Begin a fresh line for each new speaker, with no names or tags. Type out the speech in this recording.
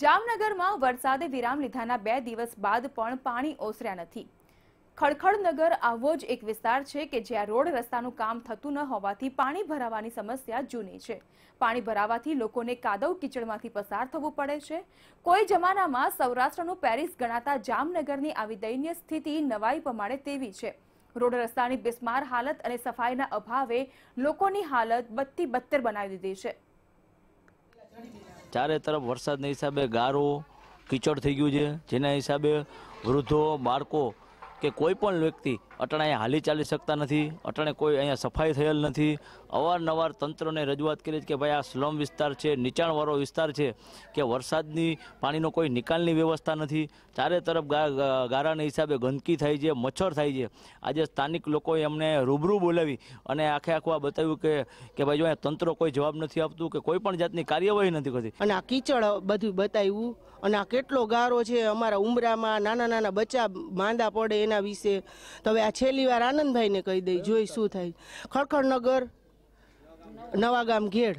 જામનગરમાં વરસાદે વિરામ લીધાના બે દિવસ બાદ પણ પાણી ઓસર્યા નથી ખડખડનગર આવો જ એક વિસ્તાર છે કે જ્યાં રોડ રસ્તાનું કામ થતું ન હોવાથી પાણી ભરાવાની સમસ્યા જૂની છે પાણી ભરાવાથી લોકોને કાદવ કિચડમાંથી પસાર થવું પડે છે કોઈ જમાનામાં સૌરાષ્ટ્રનું પેરિસ ગણાતા જામનગરની આવી દયનીય સ્થિતિ નવાઈ પ્રમાણે તેવી છે રોડ રસ્તાની બિસ્માર હાલત અને સફાઈના અભાવે લોકોની હાલત બત્તી બત્તર બનાવી દીધી છે
ચારે તરફ વરસાદના હિસાબે ગારો કિચડ થઈ ગયું છે જેના હિસાબે વૃદ્ધો બાળકો કે કોઈ પણ વ્યક્તિ અટાણે અહીંયા હાલી ચાલી શકતા નથી અટણે કોઈ અહીંયા સફાઈ થયેલ નથી અવારનવાર તંત્રને રજૂઆત કરી કે ભાઈ આ સ્લમ વિસ્તાર છે નીચાણવાળો વિસ્તાર છે કે વરસાદની પાણીનો કોઈ નિકાલની વ્યવસ્થા નથી ચારે તરફ ગારાના હિસાબે ગંદકી થાય છે મચ્છર થાય છે આજે સ્થાનિક લોકોએ એમને રૂબરૂ બોલાવી અને આખે આખું બતાવ્યું કે કે ભાઈ જો અહીંયા તંત્ર કોઈ જવાબ નથી આપતું કે કોઈ પણ જાતની કાર્યવાહી નથી કરતી અને
આ કીચડ બધું બતાવ્યું અને આ કેટલો ગારો છે અમારા ઉમરામાં નાના નાના બચ્ચા માંદા પડે એના વિશે તો હવે આ છેલ્લી વાર આનંદભાઈને કહી દઈ જોઈ શું થાય ખડખડનગર નવાગામ ઘેડ